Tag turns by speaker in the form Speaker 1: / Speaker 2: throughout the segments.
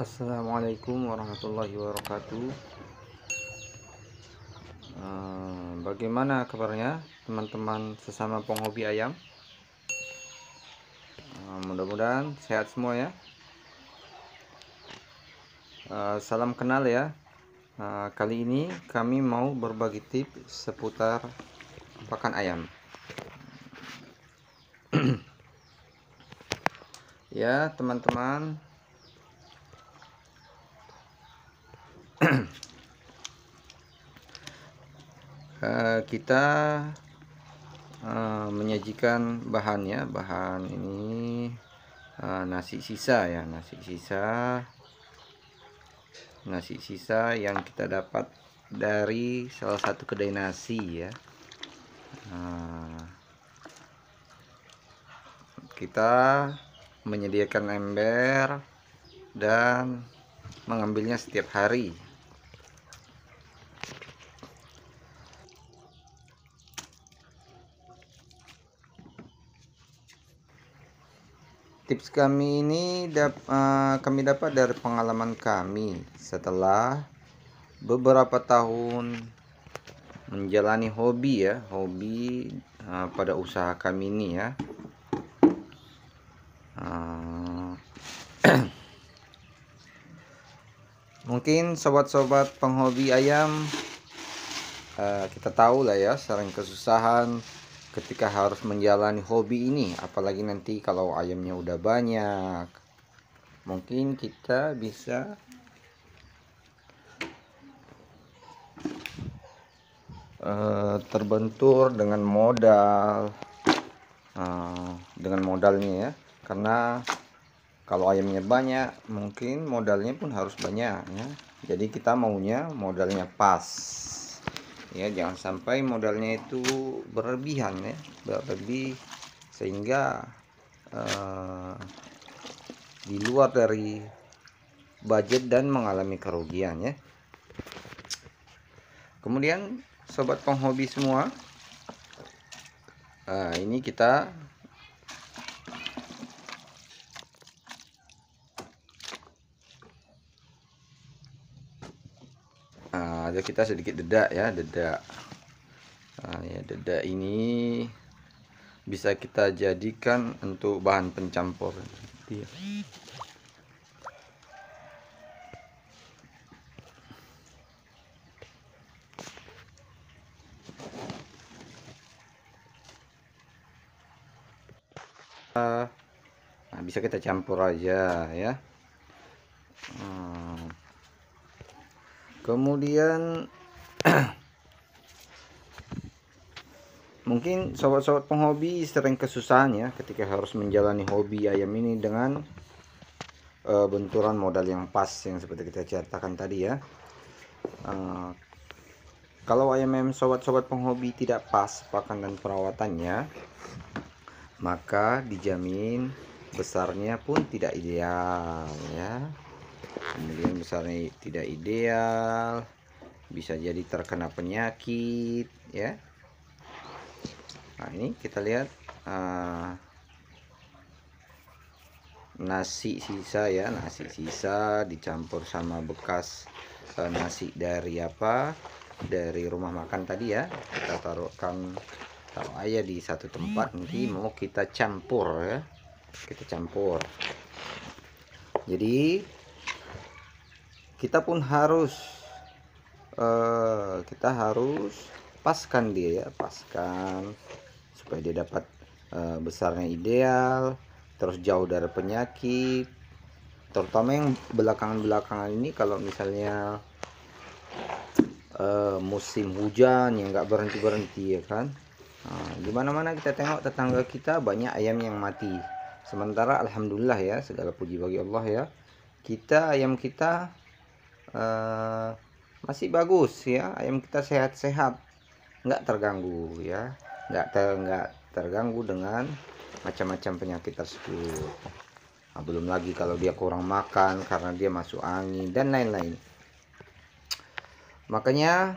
Speaker 1: Assalamualaikum warahmatullahi wabarakatuh eh, Bagaimana kabarnya teman-teman sesama penghobi ayam eh, Mudah-mudahan sehat semua ya eh, Salam kenal ya Kali ini kami mau berbagi tips seputar pakan ayam Ya teman-teman uh, kita uh, menyajikan bahannya bahan ini uh, nasi sisa ya nasi sisa nasi sisa yang kita dapat dari salah satu kedai nasi ya uh, kita menyediakan ember dan mengambilnya setiap hari Tips kami ini dap, uh, kami dapat dari pengalaman kami setelah beberapa tahun menjalani hobi ya, hobi uh, pada usaha kami ini ya. Uh, mungkin sobat-sobat penghobi ayam uh, kita tahu lah ya, sering kesusahan ketika harus menjalani hobi ini apalagi nanti kalau ayamnya udah banyak mungkin kita bisa uh, terbentur dengan modal uh, dengan modalnya ya karena kalau ayamnya banyak mungkin modalnya pun harus banyak ya jadi kita maunya modalnya pas ya jangan sampai modalnya itu berlebihan ya berlebih sehingga eh, di luar dari budget dan mengalami kerugian ya kemudian sobat penghobi semua ah, ini kita Ada kita sedikit dedak ya dedak nah, ya dedak ini bisa kita jadikan untuk bahan pencampur Iya, ah, Nah, bisa kita campur aja ya. Hmm kemudian mungkin sobat-sobat penghobi sering kesusahan ya ketika harus menjalani hobi ayam ini dengan uh, benturan modal yang pas yang seperti kita ceritakan tadi ya uh, kalau ayam-ayam sobat-sobat penghobi tidak pas pakan dan perawatannya maka dijamin besarnya pun tidak ideal ya kemudian besarnya tidak ideal bisa jadi terkena penyakit ya nah ini kita lihat uh, nasi sisa ya nasi sisa dicampur sama bekas uh, nasi dari apa dari rumah makan tadi ya kita taruhkan taruh aja di satu tempat nanti mau kita campur ya kita campur jadi kita pun harus eh, kita harus paskan dia ya paskan supaya dia dapat eh, besarnya ideal terus jauh dari penyakit terutama yang belakangan-belakangan ini kalau misalnya eh, musim hujan yang nggak berhenti-berhenti ya kan nah, dimana-mana kita tengok tetangga kita banyak ayam yang mati sementara Alhamdulillah ya segala puji bagi Allah ya kita ayam kita Eh, masih bagus ya ayam kita sehat-sehat nggak terganggu ya nggak ter nggak terganggu dengan macam-macam penyakit tersebut nah, belum lagi kalau dia kurang makan karena dia masuk angin dan lain-lain makanya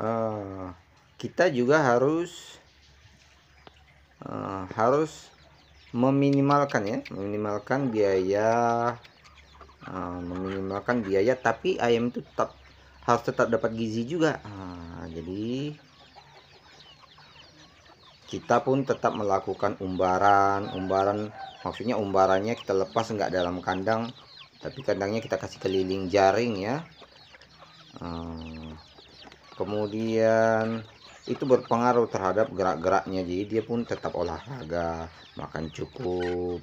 Speaker 1: uh, kita juga harus uh, harus meminimalkan ya meminimalkan biaya uh, ah, meminimalkan biaya tapi ayam itu tetap harus tetap dapat gizi juga ah, jadi kita pun tetap melakukan umbaran umbaran maksudnya umbarannya kita lepas enggak dalam kandang tapi kandangnya kita kasih keliling jaring ya ah, kemudian itu berpengaruh terhadap gerak-geraknya jadi dia pun tetap olahraga makan cukup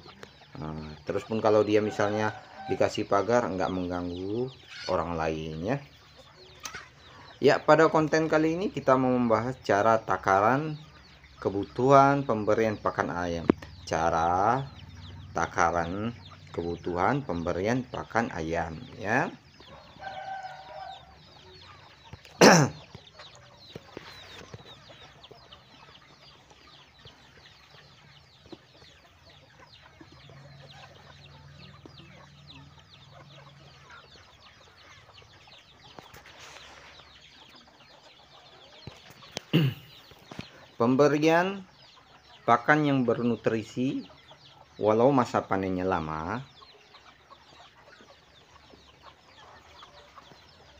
Speaker 1: terus pun kalau dia misalnya dikasih pagar nggak mengganggu orang lainnya ya pada konten kali ini kita mau membahas cara takaran kebutuhan pemberian pakan ayam cara takaran kebutuhan pemberian pakan ayam ya Pemberian pakan yang bernutrisi walau masa panennya lama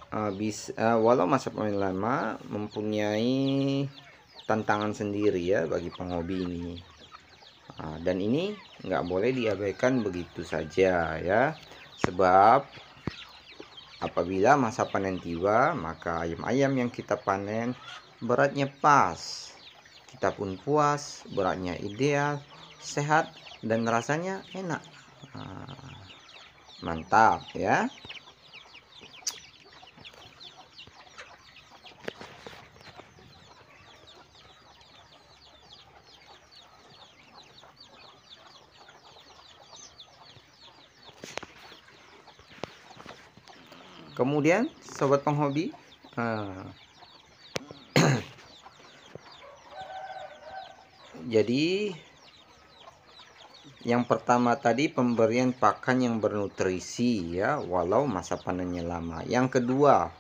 Speaker 1: habis eh, eh, walau masa panen lama mempunyai tantangan sendiri ya bagi penghobi ini ah, dan ini nggak boleh diabaikan begitu saja ya sebab apabila masa panen tiba maka ayam-ayam yang kita panen beratnya pas kita pun puas, beratnya ideal, sehat, dan rasanya enak. Ah, mantap ya. Kemudian sobat penghobi, ah, jadi yang pertama tadi pemberian pakan yang bernutrisi ya walau masa panennya lama yang kedua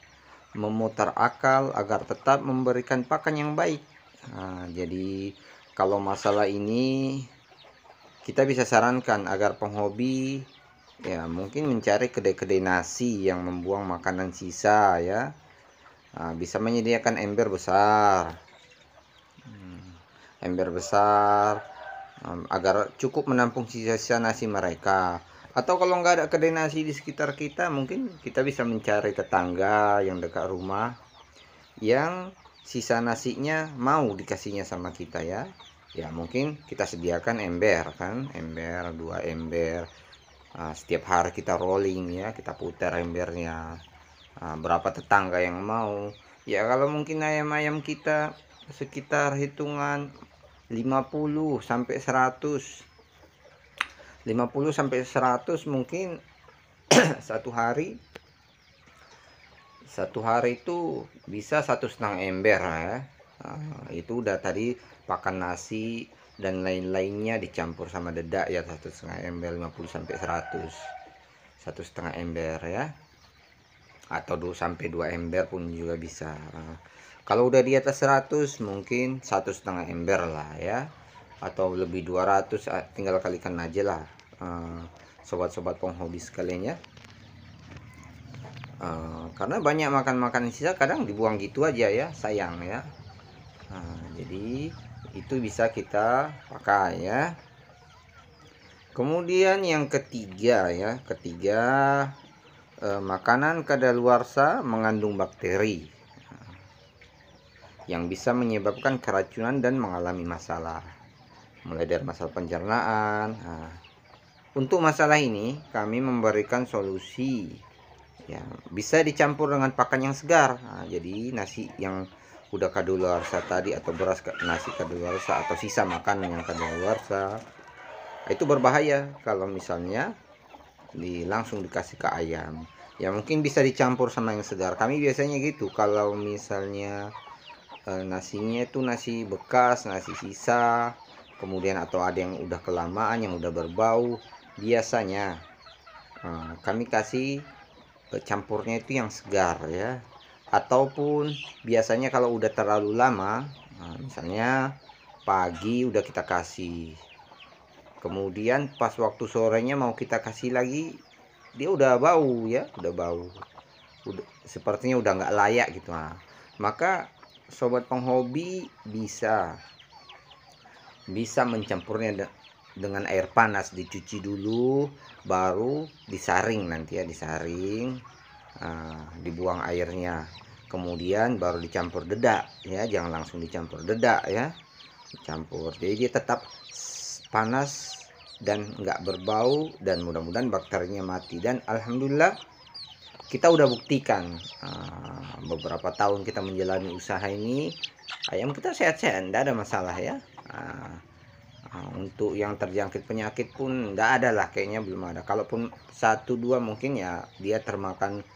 Speaker 1: memutar akal agar tetap memberikan pakan yang baik nah, jadi kalau masalah ini kita bisa sarankan agar penghobi ya mungkin mencari kedai-kedai nasi yang membuang makanan sisa ya nah, bisa menyediakan ember besar ember besar um, agar cukup menampung sisa-sisa nasi mereka atau kalau nggak ada kedai nasi di sekitar kita mungkin kita bisa mencari tetangga yang dekat rumah yang sisa nasinya mau dikasihnya sama kita ya ya mungkin kita sediakan ember kan ember dua ember uh, setiap hari kita rolling ya kita putar embernya uh, berapa tetangga yang mau ya kalau mungkin ayam-ayam kita sekitar hitungan 50 sampai 100 50 sampai 100 mungkin satu hari satu hari itu bisa satu setengah ember ya nah, itu udah tadi pakan nasi dan lain-lainnya dicampur sama dedak ya satu setengah ember 50 sampai 100 satu setengah ember ya atau 2 sampai 2 ember pun juga bisa ah, kalau udah di atas 100 mungkin satu setengah ember lah ya atau lebih 200 eh, tinggal kalikan aja lah eh, sobat-sobat penghobi sekalian ya uh, karena banyak makan-makan sisa kadang dibuang gitu aja ya sayang ya uh, jadi itu bisa kita pakai ya kemudian yang ketiga ya ketiga uh, makanan kadaluarsa mengandung bakteri yang bisa menyebabkan keracunan dan mengalami masalah mulai dari masalah pencernaan nah, untuk masalah ini kami memberikan solusi ya bisa dicampur dengan pakan yang segar nah, jadi nasi yang udah kadaluarsa tadi atau beras nasi kadaluarsa atau sisa makan yang kadaluarsa itu berbahaya kalau misalnya di langsung dikasih ke ayam ya mungkin bisa dicampur sama yang segar kami biasanya gitu kalau misalnya e, nasinya itu nasi bekas nasi sisa kemudian atau ada yang udah kelamaan yang udah berbau biasanya e, kami kasih eh, campurnya itu yang segar ya ataupun biasanya kalau udah terlalu lama e, misalnya pagi udah kita kasih kemudian pas waktu sorenya mau kita kasih lagi dia udah bau ya udah bau udah, sepertinya udah nggak layak gitu nah maka sobat penghobi bisa bisa mencampurnya dengan air panas dicuci dulu baru disaring nanti ya disaring uh, dibuang airnya kemudian baru dicampur dedak ya jangan langsung dicampur dedak ya dicampur jadi dia tetap panas dan nggak berbau dan mudah-mudahan bakterinya mati dan alhamdulillah kita udah buktikan uh, beberapa tahun kita menjalani usaha ini ayam kita sehat-sehat tidak ada masalah ya uh, uh, untuk yang terjangkit penyakit pun tidak ada lah kayaknya belum ada kalaupun satu dua mungkin ya dia termakan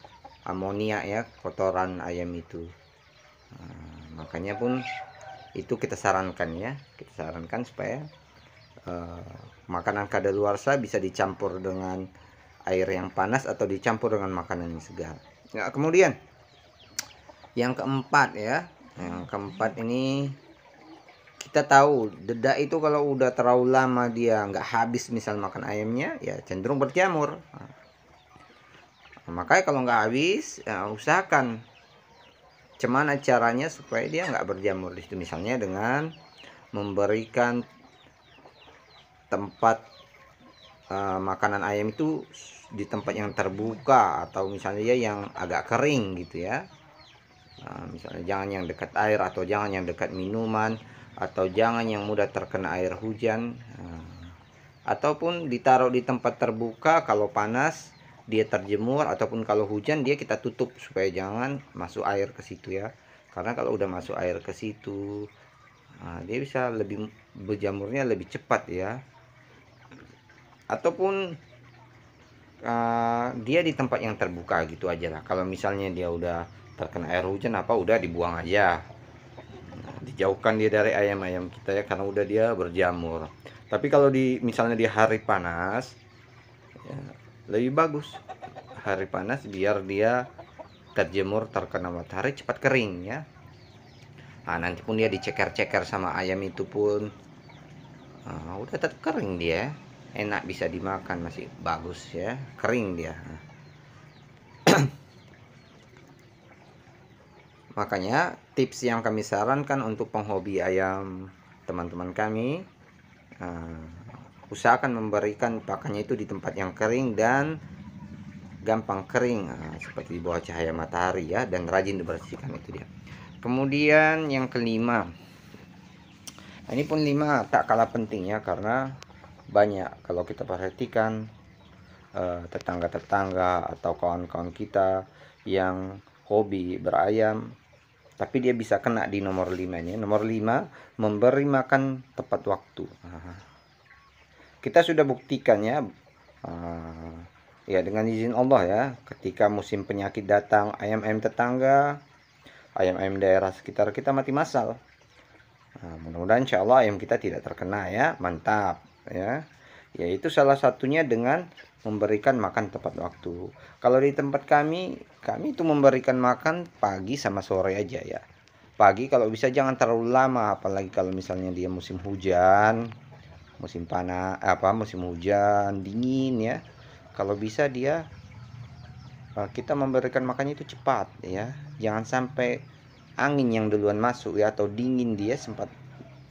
Speaker 1: amonia ya kotoran ayam itu uh, makanya pun itu kita sarankan ya kita sarankan supaya uh, makanan kadaluarsa bisa dicampur dengan air yang panas atau dicampur dengan makanan yang segar. Nah, kemudian yang keempat ya, yang keempat ini kita tahu dedak itu kalau udah terlalu lama dia nggak habis misal makan ayamnya ya cenderung berjamur. Nah, makanya kalau nggak habis ya, usahakan cemana caranya supaya dia nggak berjamur di misalnya dengan memberikan tempat Eh, makanan ayam itu di tempat yang terbuka atau misalnya ya yang agak kering gitu ya eh, misalnya jangan yang dekat air atau jangan yang dekat minuman atau jangan yang mudah terkena air hujan eh, ataupun ditaruh di tempat terbuka kalau panas dia terjemur ataupun kalau hujan dia kita tutup supaya jangan masuk air ke situ ya karena kalau udah masuk air ke situ dia bisa lebih berjamurnya lebih cepat ya ataupun uh, dia di tempat yang terbuka gitu aja lah kalau misalnya dia udah terkena air hujan apa udah dibuang aja nah, dijauhkan dia dari ayam-ayam kita ya karena udah dia berjamur tapi kalau di misalnya di hari panas ya, lebih bagus hari panas biar dia terjemur terkena matahari cepat kering ya nah nanti pun dia diceker-ceker sama ayam itu pun nah, udah tetap kering dia enak bisa dimakan masih bagus ya kering dia makanya tips yang kami sarankan untuk penghobi ayam teman-teman kami uh, usahakan memberikan pakannya itu di tempat yang kering dan gampang kering uh, seperti di bawah cahaya matahari ya dan rajin dibersihkan itu dia kemudian yang kelima ini pun lima tak kalah penting ya karena banyak kalau kita perhatikan eh, tetangga-tetangga uh, atau kawan-kawan kita yang hobi berayam tapi dia bisa kena di nomor 5 ini. nomor lima memberi makan tepat waktu kita sudah buktikan ya uh, ya dengan izin Allah ya ketika musim penyakit datang ayam-ayam tetangga ayam-ayam daerah sekitar kita mati masal. nah, mudah-mudahan insya Allah ayam kita tidak terkena ya mantap ya yaitu salah satunya dengan memberikan makan tepat waktu. Kalau di tempat kami, kami itu memberikan makan pagi sama sore aja ya. Pagi kalau bisa jangan terlalu lama, apalagi kalau misalnya dia musim hujan, musim panas, apa musim hujan dingin ya. Kalau bisa dia eh, kita memberikan makannya itu cepat ya. Jangan sampai angin yang duluan masuk ya atau dingin dia sempat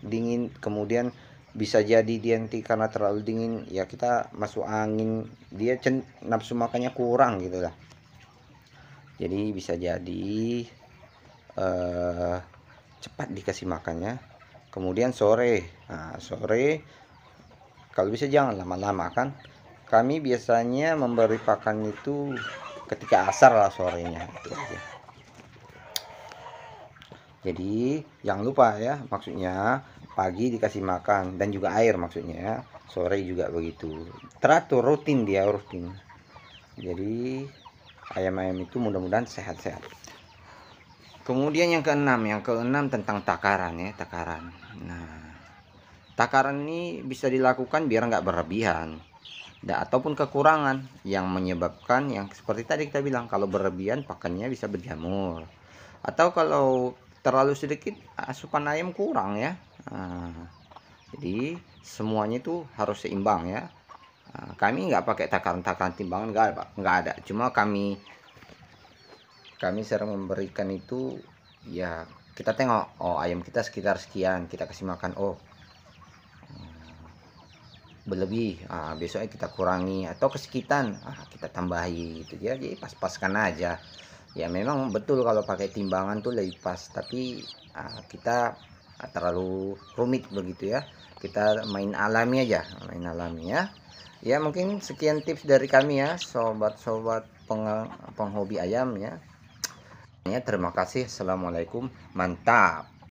Speaker 1: dingin kemudian bisa jadi dia nanti karena terlalu dingin ya kita masuk angin dia cen, nafsu makannya kurang gitu lah jadi bisa jadi eh, cepat dikasih makannya kemudian sore nah, sore kalau bisa jangan lama-lama kan kami biasanya memberi pakan itu ketika asar lah sorenya itu aja jadi jangan lupa ya maksudnya pagi dikasih makan dan juga air maksudnya ya sore juga begitu teratur rutin dia rutin jadi ayam-ayam itu mudah-mudahan sehat-sehat kemudian yang keenam yang keenam tentang takaran ya takaran nah takaran ini bisa dilakukan biar nggak berlebihan dan ataupun kekurangan yang menyebabkan yang seperti tadi kita bilang kalau berlebihan pakannya bisa berjamur atau kalau terlalu sedikit ah, asupan ayam kurang ya nah, jadi semuanya itu harus seimbang ya nah, kami nggak pakai takaran-takaran timbangan nggak pak nggak ada cuma kami kami sering memberikan itu ya kita tengok oh ayam kita sekitar sekian kita kasih makan oh ah, berlebih ah, besoknya kita kurangi atau kesekitan ah, kita tambahi itu dia ya. jadi pas-paskan aja ya memang betul kalau pakai timbangan tuh lebih pas tapi uh, kita uh, terlalu rumit begitu ya kita main alami aja main alami ya ya mungkin sekian tips dari kami ya sobat-sobat peng penghobi ayam ya ya terima kasih assalamualaikum mantap